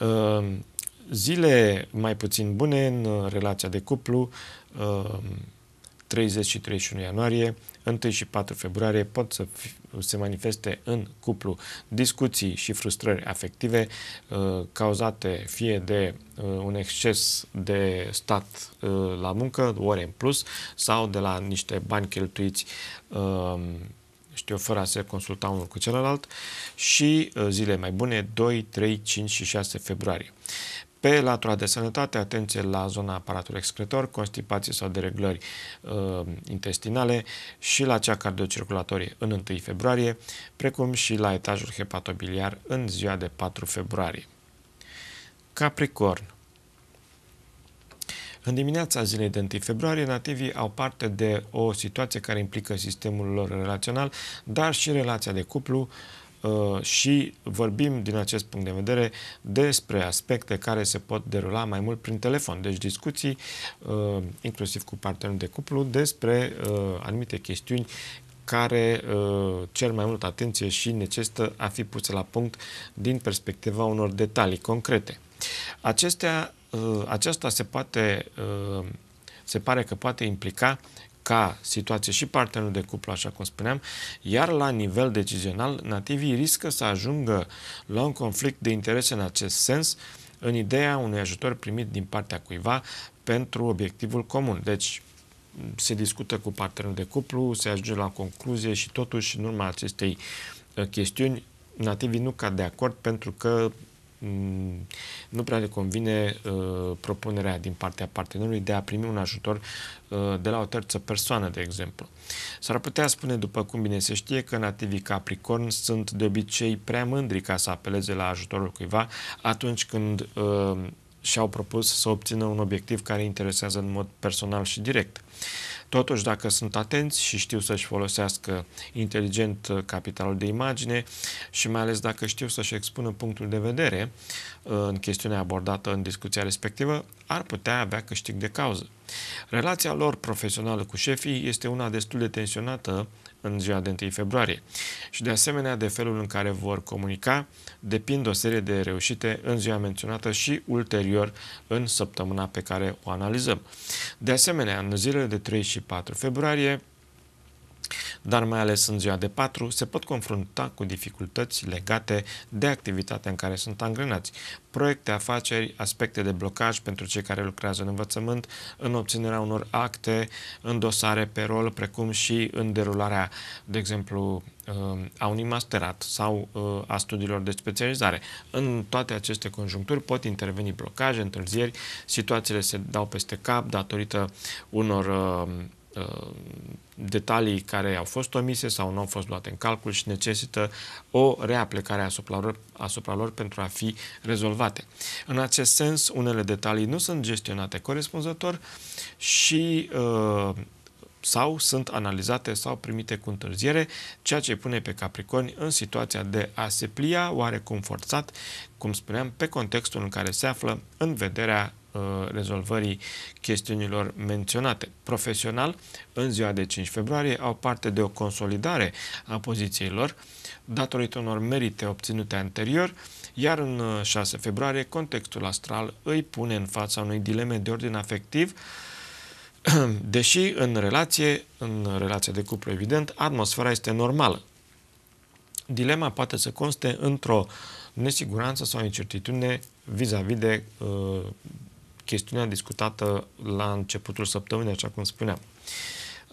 Um, zile mai puțin bune în relația de cuplu, 30 și 31 ianuarie, 1 și 4 februarie pot să se manifeste în cuplu discuții și frustrări afective uh, cauzate fie de uh, un exces de stat uh, la muncă, ore în plus, sau de la niște bani cheltuiți um, știu, fără a se consulta unul cu celălalt și zile mai bune 2, 3, 5 și 6 februarie. Pe latura de sănătate, atenție la zona aparatului excretor, constipații sau dereglări uh, intestinale și la cea cardiocirculatorie în 1 februarie, precum și la etajul hepatobiliar în ziua de 4 februarie. Capricorn în dimineața zilei de 1 februarie, nativii au parte de o situație care implică sistemul lor relațional, dar și relația de cuplu, Uh, și vorbim din acest punct de vedere despre aspecte care se pot derula mai mult prin telefon. Deci discuții uh, inclusiv cu partenerul de cuplu despre uh, anumite chestiuni care cer mai mult atenție și necesită a fi puse la punct din perspectiva unor detalii concrete. Acestea, aceasta se poate se pare că poate implica ca situație și partenerul de cuplu, așa cum spuneam, iar la nivel decizional, nativii riscă să ajungă la un conflict de interese în acest sens, în ideea unui ajutor primit din partea cuiva pentru obiectivul comun. Deci, se discută cu partenerul de cuplu, se ajunge la concluzie și totuși, în urma acestei uh, chestiuni, nativii nu cad de acord pentru că Mm, nu prea le convine uh, propunerea din partea partenerului de a primi un ajutor uh, de la o terță persoană, de exemplu. S-ar putea spune, după cum bine se știe, că nativii Capricorn sunt de obicei prea mândri ca să apeleze la ajutorul cuiva atunci când uh, și-au propus să obțină un obiectiv care interesează în mod personal și direct. Totuși, dacă sunt atenți și știu să-și folosească inteligent uh, capitalul de imagine și mai ales dacă știu să-și expună punctul de vedere uh, în chestiunea abordată în discuția respectivă, ar putea avea câștig de cauză. Relația lor profesională cu șefii este una destul de tensionată în ziua de 1 februarie. Și de asemenea de felul în care vor comunica depind o serie de reușite în ziua menționată și ulterior în săptămâna pe care o analizăm. De asemenea, în zilele de 3 și 4 februarie dar mai ales în ziua de 4, se pot confrunta cu dificultăți legate de activitatea în care sunt angrenați, proiecte, afaceri, aspecte de blocaj pentru cei care lucrează în învățământ, în obținerea unor acte, în dosare pe rol, precum și în derularea, de exemplu, uh, a unui masterat sau uh, a studiilor de specializare. În toate aceste conjuncturi pot interveni blocaje, întârzieri, situațiile se dau peste cap datorită unor uh, Uh, detalii care au fost omise sau nu au fost luate în calcul și necesită o reaplecare asupra lor, asupra lor pentru a fi rezolvate. În acest sens, unele detalii nu sunt gestionate corespunzător și uh, sau sunt analizate sau primite cu întârziere, ceea ce pune pe Capricorni în situația de a se plia oarecum forțat, cum spuneam, pe contextul în care se află în vederea Uh, rezolvării chestiunilor menționate. Profesional, în ziua de 5 februarie, au parte de o consolidare a pozițiilor datorită unor merite obținute anterior, iar în 6 uh, februarie, contextul astral îi pune în fața unui dileme de ordin afectiv, (clears throat) deși în relație, în relația de cuplu, evident, atmosfera este normală. Dilema poate să conste într-o nesiguranță sau incertitudine vis-a-vis de uh, chestiunea discutată la începutul săptămânii, așa cum spuneam.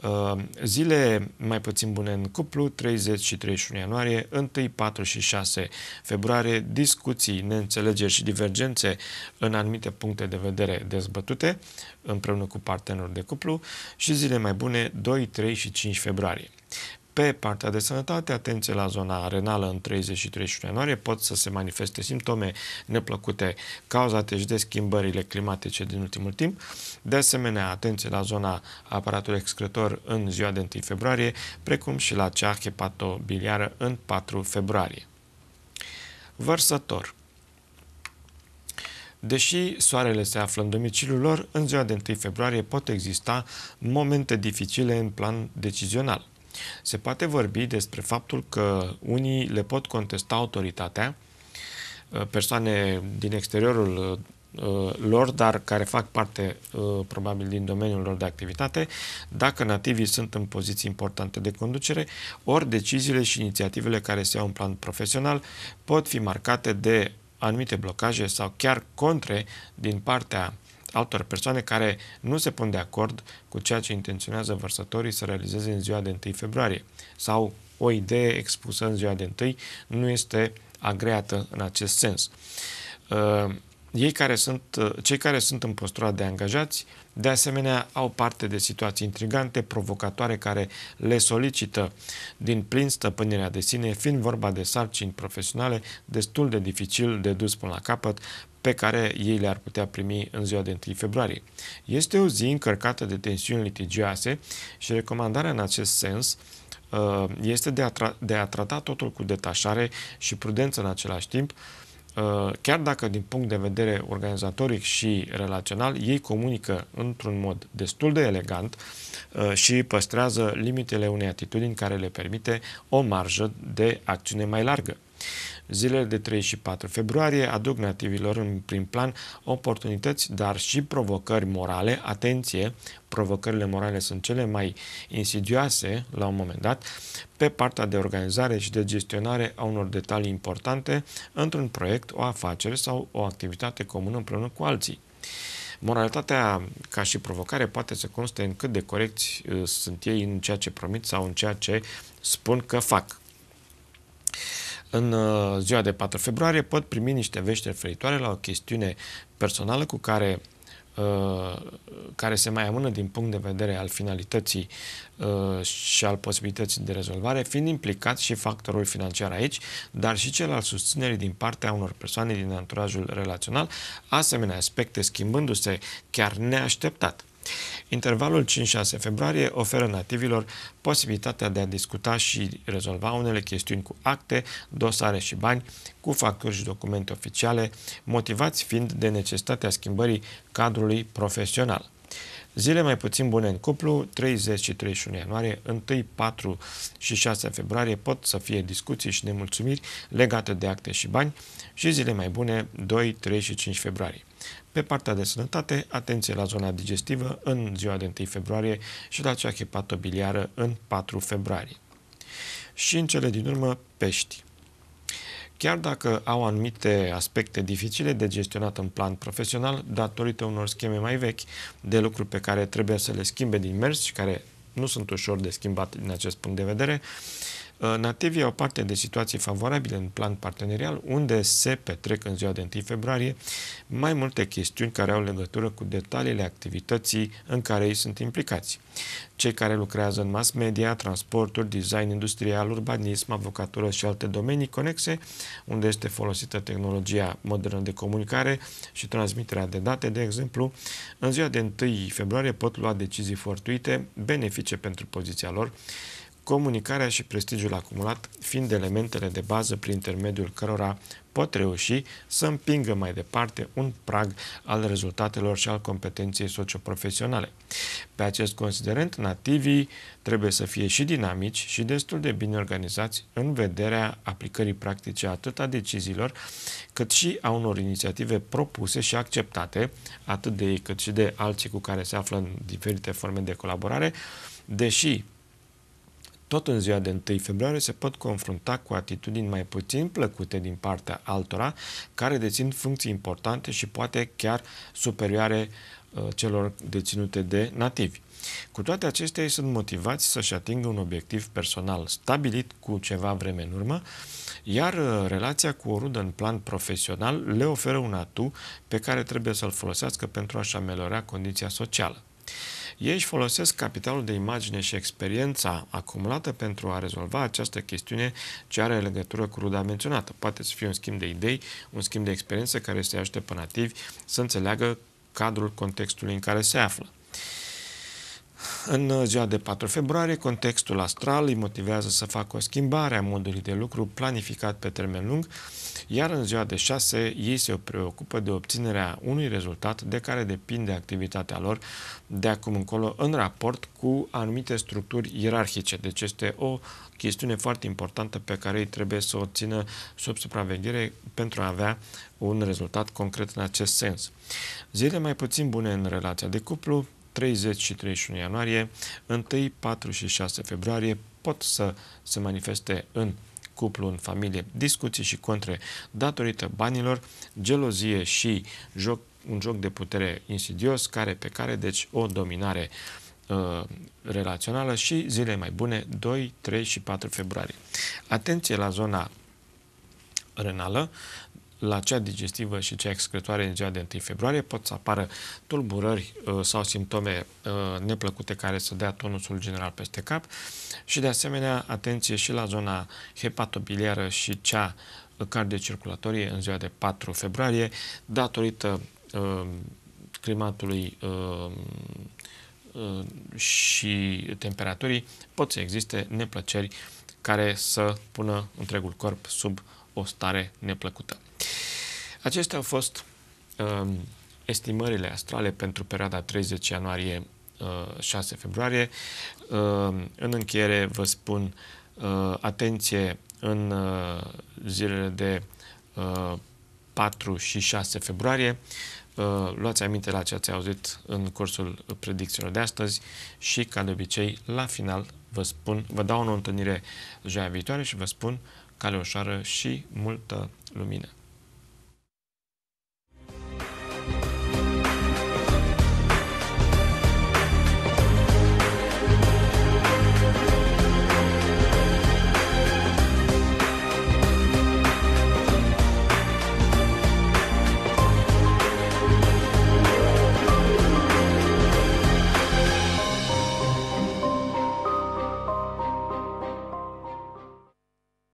Uh, zile mai puțin bune în cuplu, 30 și 31 ianuarie, 1, 4 și 6 februarie, discuții, neînțelegeri și divergențe în anumite puncte de vedere dezbătute împreună cu partenerul de cuplu și zile mai bune 2, 3 și 5 februarie. Pe partea de sănătate, atenție la zona renală în 30 și 31 ianuarie, pot să se manifeste simptome neplăcute cauzate și de schimbările climatice din ultimul timp. De asemenea, atenție la zona aparatului excretor în ziua de 1 februarie, precum și la cea hepatobiliară în 4 februarie. Vărsător Deși soarele se află în domiciliul lor, în ziua de 1 februarie pot exista momente dificile în plan decizional. Se poate vorbi despre faptul că unii le pot contesta autoritatea, uh, persoane din exteriorul uh, uh, lor, dar care fac parte probabil din domeniul lor de activitate, dacă nativii sunt în poziții importante de conducere, ori deciziile și inițiativele care se iau în plan profesional pot fi marcate de anumite blocaje sau chiar contre din partea altor persoane care nu se pun de acord cu ceea ce intenționează vărsătorii să realizeze în ziua de 1 februarie sau o idee expusă în ziua de 1 nu este agreată în acest sens. Uh, ei care sunt, uh, cei care sunt în postura de angajați de asemenea, au parte de situații intrigante, provocatoare, care le solicită din plin stăpânirea de sine, fiind vorba de sarcini profesionale destul de dificil de dus până la capăt, pe care ei le-ar putea primi în ziua de 1 februarie. Este o zi încărcată de tensiuni litigioase și recomandarea în acest sens uh, este de a, de a trata totul cu detașare și prudență în același timp, uh, Uh, chiar dacă din punct de vedere organizatoric și relațional, ei comunică într-un mod destul de elegant uh, și păstrează limitele unei atitudini care le permite o marjă de acțiune mai largă. Zilele de 3 și 4 februarie aduc nativilor în prim plan oportunități, dar și provocări morale. Atenție, provocările morale sunt cele mai insidioase la un moment dat pe partea de organizare și de gestionare a unor detalii importante într-un proiect, o afacere sau o activitate comună împreună cu alții. Moralitatea ca și provocare poate să conste în cât de corecți uh, sunt ei în ceea ce promit sau în ceea ce spun că fac în uh, ziua de 4 februarie pot primi niște vești referitoare la o chestiune personală cu care uh, care se mai amână din punct de vedere al finalității uh, și al posibilității de rezolvare, fiind implicat și factorul financiar aici, dar și cel al susținerii din partea unor persoane din anturajul relațional, asemenea aspecte schimbându-se chiar neașteptat. Intervalul 5-6 februarie oferă nativilor posibilitatea de a discuta și rezolva unele chestiuni cu acte, dosare și bani, cu facturi și documente oficiale, motivați fiind de necesitatea schimbării cadrului profesional. Zile mai puțin bune în cuplu, 30 și 31 ianuarie, 1, 4 și 6 februarie pot să fie discuții și nemulțumiri legate de acte și bani și zile mai bune, 2, 3 și 5 februarie. Pe partea de sănătate, atenție la zona digestivă în ziua de 1 februarie și la cea hepatobiliară în 4 februarie. Și în cele din urmă, pești. Chiar dacă au anumite aspecte dificile de gestionat în plan profesional, datorită unor scheme mai vechi de lucruri pe care trebuie să le schimbe din mers și care nu sunt ușor de schimbat din acest punct de vedere, Uh, Nativii au parte de situații favorabile în plan partenerial, unde se petrec în ziua de 1 februarie mai multe chestiuni care au legătură cu detaliile activității în care ei sunt implicați. Cei care lucrează în mass media, transporturi, design industrial, urbanism, avocatură și alte domenii conexe, unde este folosită tehnologia modernă de comunicare și transmiterea de date, de exemplu, în ziua de 1 februarie pot lua decizii fortuite, benefice pentru poziția lor, comunicarea și prestigiul acumulat fiind elementele de bază prin intermediul cărora pot reuși să împingă mai departe un prag al rezultatelor și al competenței socioprofesionale. Pe acest considerent, nativii trebuie să fie și dinamici și destul de bine organizați în vederea aplicării practice atât a deciziilor, cât și a unor inițiative propuse și acceptate, atât de ei cât și de alții cu care se află în diferite forme de colaborare, deși tot în ziua de 1 februarie se pot confrunta cu atitudini mai puțin plăcute din partea altora care dețin funcții importante și poate chiar superioare uh, celor deținute de nativi. Cu toate acestea, ei sunt motivați să-și atingă un obiectiv personal stabilit cu ceva vreme în urmă, iar uh, relația cu o rudă în plan profesional le oferă un atu pe care trebuie să-l folosească pentru a-și ameliora condiția socială. Ei își folosesc capitalul de imagine și experiența acumulată pentru a rezolva această chestiune ce are legătură cu ruda menționată. Poate să fie un schimb de idei, un schimb de experiență care să-i ajute pe nativi să înțeleagă cadrul contextului în care se află. În ziua de 4 februarie, contextul astral îi motivează să facă o schimbare a modului de lucru planificat pe termen lung, iar în ziua de 6 ei se preocupă de obținerea unui rezultat de care depinde activitatea lor de acum încolo în raport cu anumite structuri ierarhice. Deci este o chestiune foarte importantă pe care ei trebuie să o țină sub supraveghere pentru a avea un rezultat concret în acest sens. Zile mai puțin bune în relația de cuplu, 30 și 31 ianuarie, 1, 4 și 6 februarie pot să se manifeste în cuplu, în familie, discuții și contre datorită banilor, gelozie și joc, un joc de putere insidios care pe care deci o dominare uh, relațională și zile mai bune 2, 3 și 4 februarie. Atenție la zona renală, la cea digestivă și cea excretoare în ziua de 1 februarie pot să apară tulburări uh, sau simptome uh, neplăcute care să dea tonusul general peste cap și de asemenea atenție și la zona hepatobiliară și cea cardiocirculatorie în ziua de 4 februarie datorită uh, climatului și temperaturii pot să existe neplăceri care să pună întregul corp sub o stare neplăcută. Acestea au fost uh, estimările astrale pentru perioada 30 ianuarie 6 uh, februarie. Um, în încheiere vă spun uh, atenție în uh, zilele de 4 și 6 februarie. Luați aminte la ce ați auzit în cursul predicțiilor de astăzi și, ca de obicei, la final vă spun, vă dau o întâlnire joia viitoare și vă spun cale ușoară și multă lumină.